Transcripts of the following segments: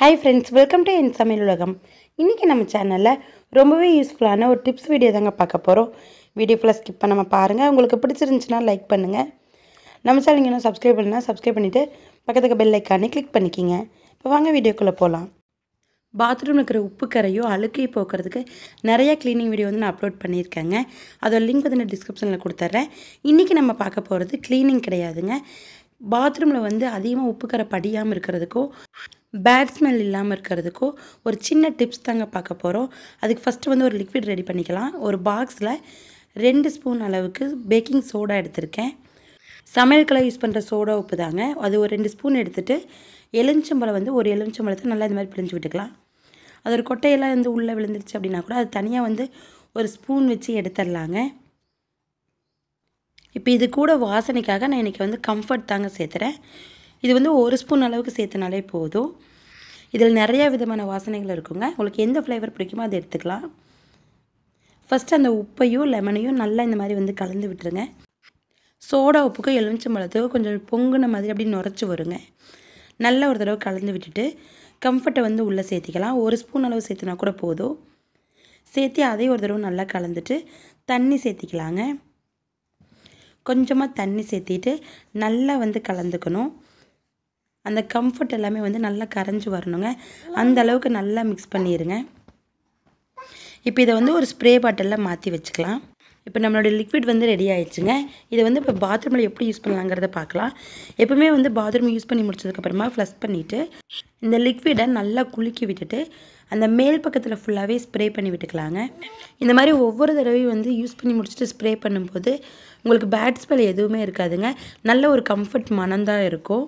hi friends welcome to என் சமையல் உலகம் இன்றைக்கி நம்ம சேனலில் ரொம்பவே யூஸ்ஃபுல்லான ஒரு டிப்ஸ் வீடியோ தாங்க பார்க்க போகிறோம் வீடியோ ஃபுல்லாக ஸ்கிப் பண்ணாமல் பாருங்கள் உங்களுக்கு பிடிச்சிருந்துச்சுன்னா லைக் பண்ணுங்கள் நம்ம சேனல் இன்னும் சப்ஸ்கிரைப் பண்ணலாம் சப்ஸ்கிரைப் பண்ணிவிட்டு பக்கத்துக்கு பெல் ஐக்கானே கிளிக் பண்ணிக்கிங்க இப்போ வாங்க வீடியோக்குள்ளே போகலாம் பாத்ரூமில் இருக்கிற உப்பு கரையோ அழுக்கையும் போக்குறதுக்கு நிறையா க்ளீனிங் வீடியோ வந்து நான் அப்லோட் பண்ணியிருக்கேங்க அதோட லிங்க் வந்து நான் டிஸ்கிரிப்ஷனில் கொடுத்துட்றேன் இன்றைக்கி நம்ம பார்க்க போகிறது க்ளீனிங் கிடையாதுங்க பாத்ரூமில் வந்து அதிகமாக உப்பு கரை படியாமல் இருக்கிறதுக்கும் பேட் ஸ்மெல் இல்லாமல் இருக்கிறதுக்கோ ஒரு சின்ன டிப்ஸ் தாங்க பார்க்க போகிறோம் அதுக்கு ஃபஸ்ட்டு வந்து ஒரு லிக்விட் ரெடி பண்ணிக்கலாம் ஒரு பாக்ஸில் ரெண்டு ஸ்பூன் அளவுக்கு பேக்கிங் சோடா எடுத்திருக்கேன் சமையலுக்கெல்லாம் யூஸ் பண்ணுற சோடா உப்பு தாங்க அது ஒரு ரெண்டு ஸ்பூன் எடுத்துகிட்டு எலுமிச்சம்பழம் வந்து ஒரு எலுமிச்சம்பழத்தை நல்லா இந்த மாதிரி பிழிஞ்சு விட்டுக்கலாம் அது ஒரு கொட்டையெல்லாம் வந்து உள்ளே விழுந்துருச்சு அப்படின்னா கூட அது தனியாக வந்து ஒரு ஸ்பூன் வச்சு எடுத்துடலாங்க இப்போ இது கூட வாசனைக்காக நான் இன்றைக்கி வந்து கம்ஃபர்ட் தாங்க சேர்த்துறேன் இது வந்து ஒரு ஸ்பூன் அளவுக்கு சேர்த்தனாலே போதும் இதில் நிறையா விதமான வாசனைகள் இருக்குங்க உங்களுக்கு எந்த ஃப்ளேவர் பிடிக்குமோ அதை எடுத்துக்கலாம் ஃபஸ்ட்டு அந்த உப்பையும் லெமனையும் நல்லா இந்த மாதிரி வந்து கலந்து விட்டுருங்க சோடா உப்புக்கும் பழத்துக்கும் கொஞ்சம் பொங்குன மாதிரி அப்படி நுரைச்சி வருங்க நல்லா ஒரு தடவை கலந்து விட்டுட்டு கம்ஃபர்ட்டை வந்து உள்ளே சேர்த்திக்கலாம் ஒரு ஸ்பூன் அளவு சேர்த்துனா கூட போதும் சேர்த்து அதையும் ஒரு தடவை நல்லா கலந்துட்டு தண்ணி சேர்த்திக்கலாங்க கொஞ்சமாக தண்ணி சேர்த்திட்டு நல்லா வந்து கலந்துக்கணும் அந்த கம்ஃபர்ட் எல்லாமே வந்து நல்லா கரைஞ்சி வரணுங்க அந்த அளவுக்கு நல்லா மிக்ஸ் பண்ணிடுங்க இப்போ இதை வந்து ஒரு ஸ்ப்ரே பாட்டிலில் மாற்றி வச்சுக்கலாம் இப்போ நம்மளோட லிக்விட் வந்து ரெடி ஆயிடுச்சுங்க இதை வந்து இப்போ பாத்ரூமில் எப்படி யூஸ் பண்ணலாங்கிறத பார்க்கலாம் எப்பவுமே வந்து பாத்ரூம் யூஸ் பண்ணி முடிச்சதுக்கப்புறமா ஃப்ளஷ் பண்ணிவிட்டு இந்த லிக்விடை நல்லா குலுக்கி விட்டுட்டு அந்த மேல் பக்கத்தில் ஃபுல்லாகவே ஸ்ப்ரே பண்ணி விட்டுக்கலாங்க இந்த மாதிரி ஒவ்வொரு தடவையும் வந்து யூஸ் பண்ணி முடிச்சுட்டு ஸ்ப்ரே பண்ணும்போது உங்களுக்கு பேட் ஸ்மெல் எதுவுமே இருக்காதுங்க நல்ல ஒரு கம்ஃபர்ட் மனம்தான் இருக்கும்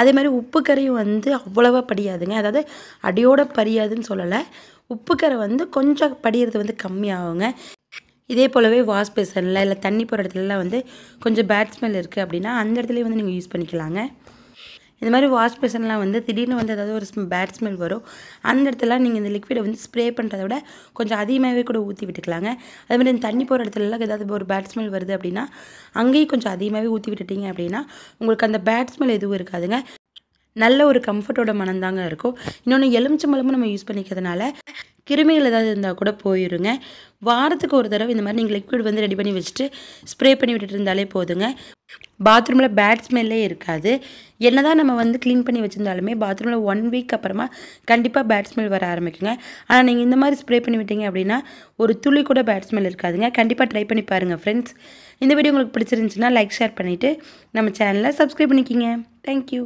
அதே மாதிரி உப்பு வந்து அவ்வளோவா படியாதுங்க அதாவது அடியோட படியாதுன்னு சொல்லலை உப்பு வந்து கொஞ்சம் படியிறது வந்து கம்மியாகுங்க இதே போலவே வாஷ் பேசனில் இல்லை தண்ணி போகிற இடத்துலலாம் வந்து கொஞ்சம் பேட் ஸ்மெல் இருக்குது அப்படின்னா அந்த இடத்துலையும் வந்து நீங்கள் யூஸ் பண்ணிக்கலாங்க இது மாதிரி வாஷ் பேஷன்லாம் வந்து திடீர்னு வந்து ஏதாவது ஒரு பேட் ஸ்மெல் வரும் அந்த இடத்துல நீங்கள் இந்த லிக்விடை வந்து ஸ்ப்ரே பண்ணுறத விட கொஞ்சம் அதிகமாகவே கூட ஊற்றி விட்டுக்கலாங்க அதே மாதிரி இந்த தண்ணி போகிற இடத்துலலாம் ஏதாவது ஒரு பேட் ஸ்மெல் வருது அப்படின்னா அங்கேயும் கொஞ்சம் அதிகமாகவே ஊற்றி விட்டுட்டீங்க அப்படின்னா உங்களுக்கு அந்த பேட் ஸ்மெல் எதுவும் இருக்காதுங்க நல்ல ஒரு கம்ஃபர்ட்டோட மனந்தாங்க இருக்கும் இன்னொன்று எலுமிச்சம்பழமும் நம்ம யூஸ் பண்ணிக்கிறதுனால கிருமிகள் ஏதாவது இருந்தால் கூட போயிருங்க வாரத்துக்கு ஒரு தடவை இந்த மாதிரி நீங்கள் லிக்விட் வந்து ரெடி பண்ணி வச்சுட்டு ஸ்ப்ரே பண்ணி விட்டுட்டு இருந்தாலே போதுங்க பாத்ரூமில் பேட் ஸ்மெல்லே இருக்காது என்ன தான் நம்ம வந்து க்ளீன் பண்ணி வச்சுருந்தாலுமே பாத்ரூமில் ஒன் வீக் அப்புறமா கண்டிப்பாக பேட் ஸ்மெல் வர ஆரம்பிக்குங்க ஆனால் நீங்கள் இந்த மாதிரி ஸ்ப்ரே பண்ணி விட்டீங்க அப்படின்னா ஒரு துளி கூட பேட் ஸ்மெல் இருக்காதுங்க கண்டிப்பாக ட்ரை பண்ணி பாருங்கள் ஃப்ரெண்ட்ஸ் இந்த வீடியோ உங்களுக்கு பிடிச்சிருந்துச்சுன்னா லைக் ஷேர் பண்ணிவிட்டு நம்ம சேனலை சப்ஸ்கிரைப் பண்ணிக்கிங்க தேங்க்யூ